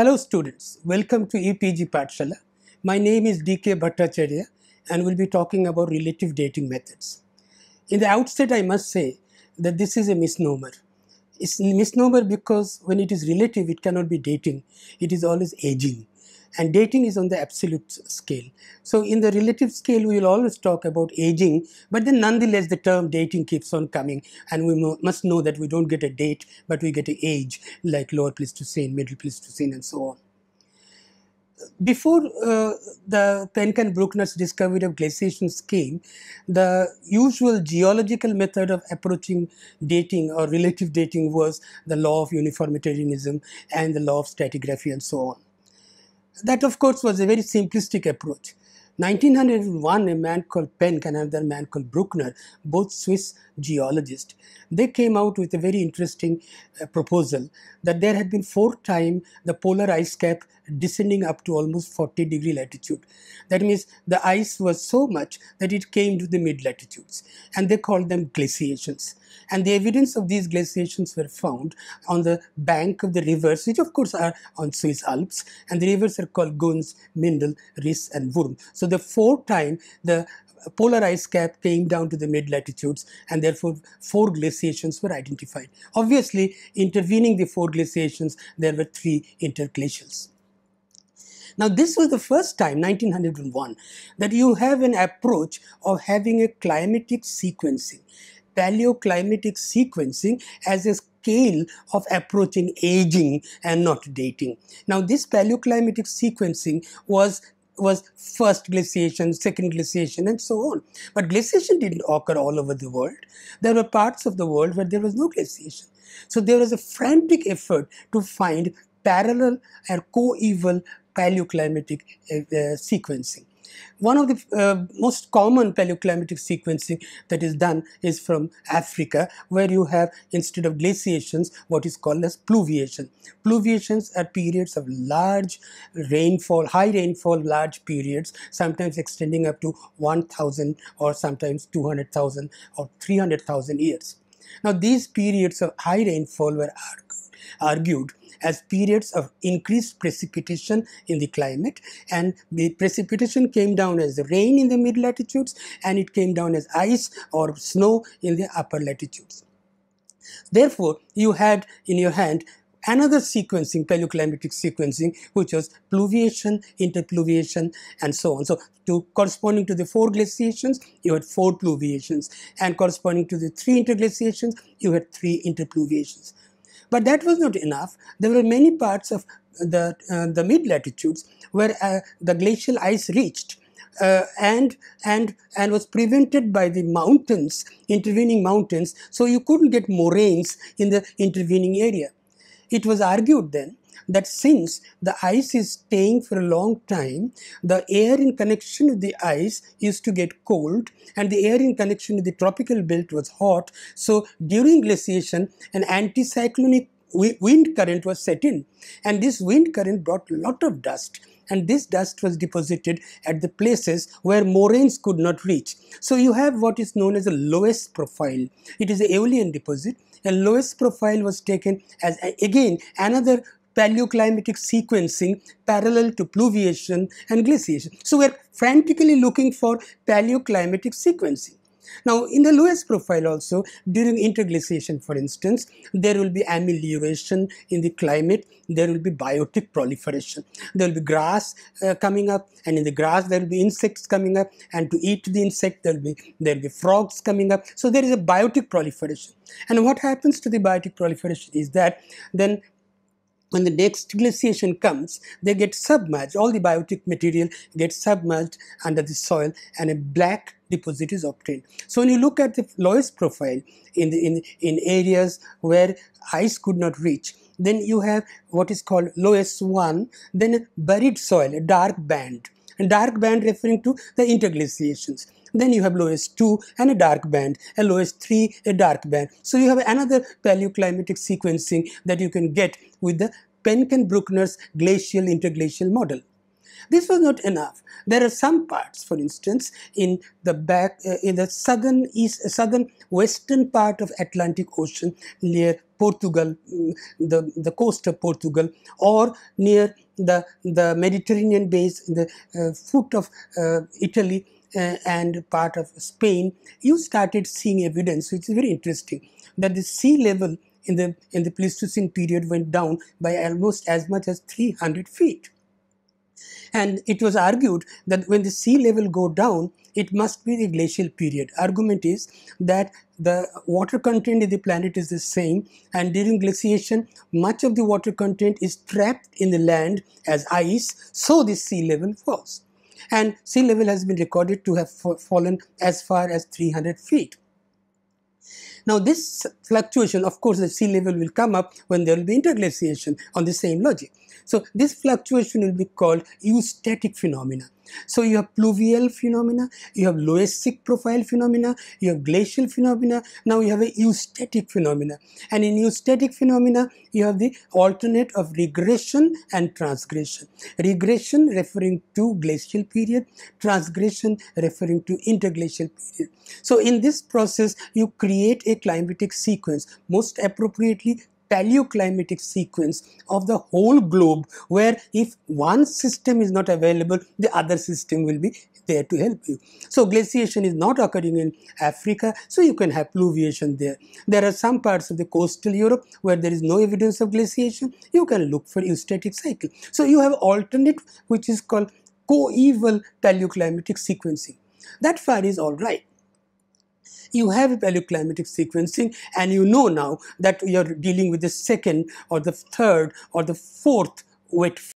Hello students, welcome to EPG Patshala. My name is DK Bhattacharya and we'll be talking about relative dating methods. In the outset, I must say that this is a misnomer. It's a misnomer because when it is relative, it cannot be dating. It is always aging and dating is on the absolute scale. So in the relative scale, we will always talk about aging, but then nonetheless, the term dating keeps on coming, and we mo- must know that we don't get a date, but we get an age, like Lower Pleistocene, Middle Pleistocene, and so on before uh, the Penck and Bruckner's discovery of glaciation scheme, the usual geological method of approaching dating or relative dating was the law of uniformitarianism and the law of stratigraphy and so on that, of course, was a very simplistic approach. 1901, a man called Penck and another man called Bruckner, both Swiss geologists, they came out with a very interesting uh, proposal that there had been four times the polar ice cap descending up to almost 40 degree latitude. That means the ice was so much that it came to the mid latitudes and they called them glaciations. And the evidence of these glaciations were found on the bank of the rivers, which of course are on Swiss Alps, and the rivers are called Guns, Mindel, Ris, and Wurm. So the four time the polar ice cap came down to the mid latitudes and therefore four glaciations were identified. Obviously, intervening the four glaciations, there were three interglacials. Now, this was the first time, 1901, that you have an approach of having a climatic sequencing, paleoclimatic sequencing as a scale of approaching aging and not dating. Now, this paleoclimatic sequencing was was first glaciation, second glaciation, and so on. But glaciation didn't occur all over the world. There were parts of the world where there was no glaciation. So there was a frantic effort to find parallel and coeval paleoclimatic uh, uh, sequencing. One of the uh, most common paleoclimatic sequencing that is done is from Africa, where you have instead of glaciations, what is called as pluviation. Pluviations are periods of large rainfall, high rainfall, large periods, sometimes extending up to 1,000 or sometimes 200,000 or 300,000 years. Now, these periods of high rainfall were argued as periods of increased precipitation in the climate and the precipitation came down as rain in the mid latitudes and it came down as ice or snow in the upper latitudes. Therefore, you had in your hand another sequencing, paleoclimatic sequencing, which was pluviation, interpluviation, and so on. So, to corresponding to the four glaciations, you had four pluviations, and corresponding to the three interglaciations, you had three interpluviations. But that was not enough. There were many parts of the, uh, the mid-latitudes where uh, the glacial ice reached uh, and and and was prevented by the mountains intervening mountains so you couldn't get moraines in the intervening area it was argued then that since the ice is staying for a long time, the air in connection with the ice used to get cold and the air in connection with the tropical belt was hot. So during glaciation, an anticyclonic wind current was set in and this wind current brought a lot of dust and this dust was deposited at the places where moraines could not reach. So you have what is known as a lowest profile. It is an Aeolian deposit and lowest profile was taken as again another paleoclimatic sequencing parallel to pluviation and glaciation. So we're frantically looking for paleoclimatic sequencing. Now, in the lowest profile also, during interglaciation, for instance, there will be amelioration in the climate, there will be biotic proliferation. There will be grass uh, coming up, and in the grass there will be insects coming up, and to eat the insect there will be, there will be frogs coming up. So there is a biotic proliferation. And what happens to the biotic proliferation is that then when the next glaciation comes, they get submerged. All the biotic material gets submerged under the soil and a black deposit is obtained. So when you look at the lowest profile in, the, in, in areas where ice could not reach, then you have what is called lowest one, then buried soil, a dark band. dark band referring to the interglaciations then you have lowest 2 and a dark band and lowest 3 a dark band so you have another paleoclimatic sequencing that you can get with the penck bruckner's glacial interglacial model this was not enough. There are some parts, for instance, in the back uh, in the southern east, uh, southern western part of Atlantic Ocean near Portugal, mm, the, the coast of Portugal, or near the, the Mediterranean base, the uh, foot of uh, Italy, uh, and part of Spain, you started seeing evidence, which is very interesting, that the sea level in the, in the Pleistocene period went down by almost as much as 300 feet. And it was argued that when the sea level go down, it must be the glacial period. Argument is that the water content in the planet is the same and during glaciation much of the water content is trapped in the land as ice so the sea level falls and sea level has been recorded to have fallen as far as 300 feet. Now this fluctuation, of course, the sea level will come up when there will be interglaciation on the same logic. So this fluctuation will be called eustatic phenomena. So you have pluvial phenomena, you have loessic profile phenomena, you have glacial phenomena, now you have a eustatic phenomena. And in eustatic phenomena, you have the alternate of regression and transgression. Regression referring to glacial period, transgression referring to interglacial period. So in this process, you create a climatic sequence, most appropriately paleoclimatic sequence of the whole globe where if one system is not available, the other system will be there to help you. So glaciation is not occurring in Africa, so you can have pluviation there. There are some parts of the coastal Europe where there is no evidence of glaciation, you can look for eustatic cycle. So you have alternate which is called coeval paleoclimatic sequencing. That far is all right you have paleoclimatic sequencing and you know now that you're dealing with the second or the third or the fourth wet